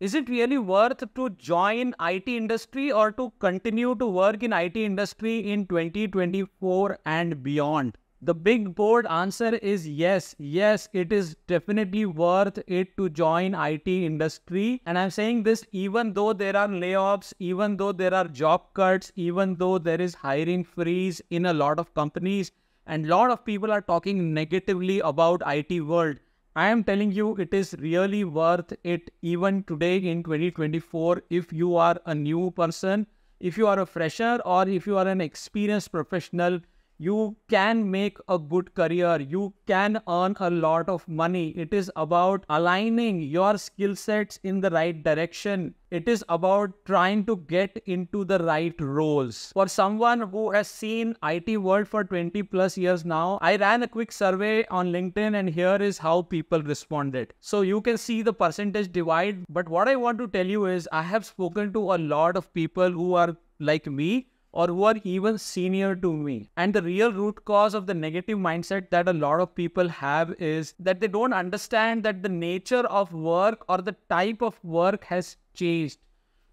is it really worth to join IT industry or to continue to work in IT industry in 2024 and beyond? The big board answer is yes. Yes, it is definitely worth it to join IT industry. And I'm saying this even though there are layoffs, even though there are job cuts, even though there is hiring freeze in a lot of companies and lot of people are talking negatively about IT world. I am telling you it is really worth it even today in 2024 if you are a new person, if you are a fresher or if you are an experienced professional you can make a good career, you can earn a lot of money. It is about aligning your skill sets in the right direction. It is about trying to get into the right roles. For someone who has seen IT world for 20 plus years now, I ran a quick survey on LinkedIn and here is how people responded. So you can see the percentage divide. But what I want to tell you is I have spoken to a lot of people who are like me or who are even senior to me. And the real root cause of the negative mindset that a lot of people have is that they don't understand that the nature of work or the type of work has changed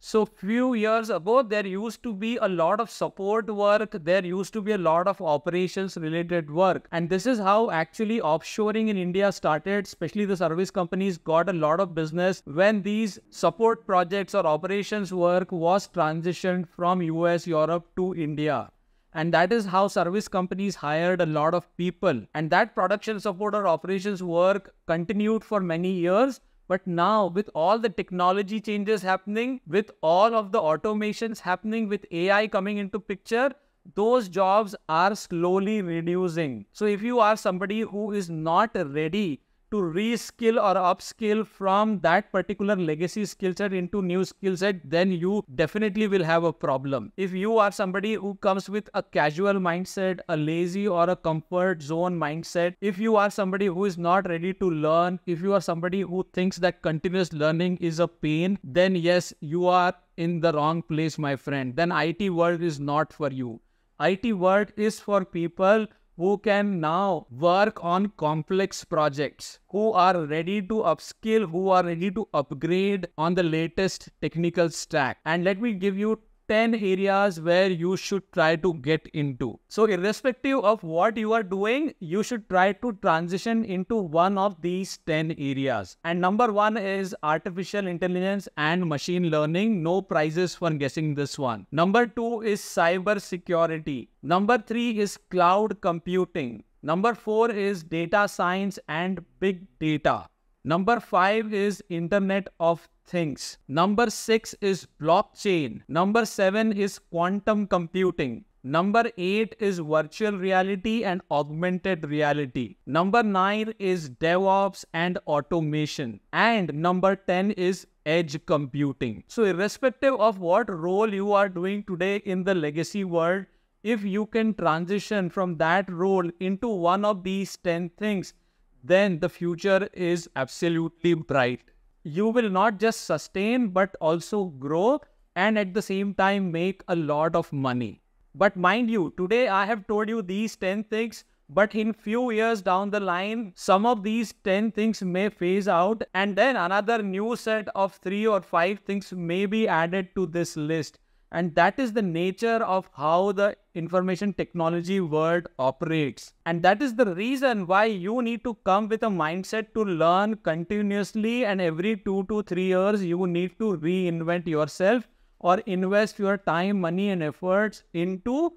so few years ago, there used to be a lot of support work. There used to be a lot of operations related work. And this is how actually offshoring in India started, especially the service companies got a lot of business when these support projects or operations work was transitioned from US, Europe to India and that is how service companies hired a lot of people and that production support or operations work continued for many years but now, with all the technology changes happening, with all of the automations happening, with AI coming into picture, those jobs are slowly reducing. So if you are somebody who is not ready to reskill or upskill from that particular legacy skill set into new skill set, then you definitely will have a problem. If you are somebody who comes with a casual mindset, a lazy or a comfort zone mindset, if you are somebody who is not ready to learn, if you are somebody who thinks that continuous learning is a pain, then yes, you are in the wrong place, my friend. Then IT world is not for you. IT world is for people who can now work on complex projects, who are ready to upskill, who are ready to upgrade on the latest technical stack. And let me give you 10 areas where you should try to get into. So irrespective of what you are doing, you should try to transition into one of these 10 areas. And number one is artificial intelligence and machine learning. No prizes for guessing this one. Number two is cyber security. Number three is cloud computing. Number four is data science and big data. Number five is Internet of Things. Number six is blockchain. Number seven is quantum computing. Number 8 is virtual reality and augmented reality. Number 9 is DevOps and automation. And number 10 is edge computing. So irrespective of what role you are doing today in the legacy world, if you can transition from that role into one of these 10 things, then the future is absolutely bright. You will not just sustain, but also grow and at the same time make a lot of money. But mind you, today I have told you these 10 things, but in few years down the line, some of these 10 things may phase out and then another new set of three or five things may be added to this list. And that is the nature of how the information technology world operates. And that is the reason why you need to come with a mindset to learn continuously. And every two to three years, you need to reinvent yourself or invest your time, money, and efforts into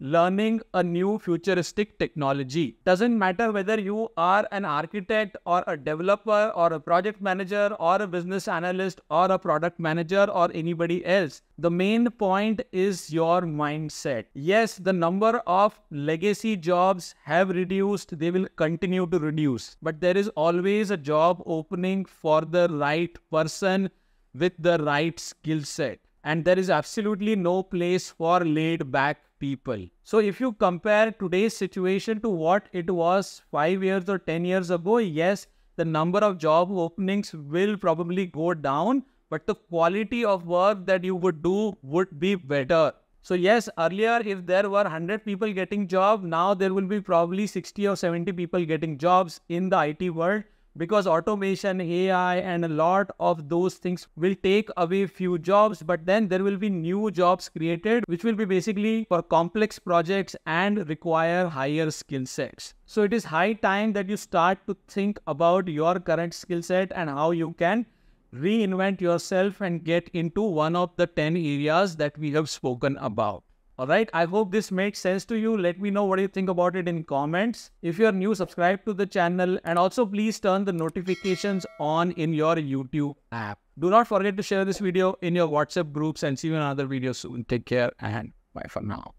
learning a new futuristic technology. Doesn't matter whether you are an architect or a developer or a project manager or a business analyst or a product manager or anybody else. The main point is your mindset. Yes, the number of legacy jobs have reduced. They will continue to reduce. But there is always a job opening for the right person with the right skill set and there is absolutely no place for laid back people. So if you compare today's situation to what it was 5 years or 10 years ago, yes, the number of job openings will probably go down, but the quality of work that you would do would be better. So yes, earlier if there were 100 people getting job, now there will be probably 60 or 70 people getting jobs in the IT world because automation, AI, and a lot of those things will take away few jobs, but then there will be new jobs created, which will be basically for complex projects and require higher skill sets. So it is high time that you start to think about your current skill set and how you can reinvent yourself and get into one of the 10 areas that we have spoken about. All right. I hope this makes sense to you. Let me know what you think about it in comments. If you're new, subscribe to the channel and also please turn the notifications on in your YouTube app. Do not forget to share this video in your WhatsApp groups and see you in another video soon. Take care and bye for now.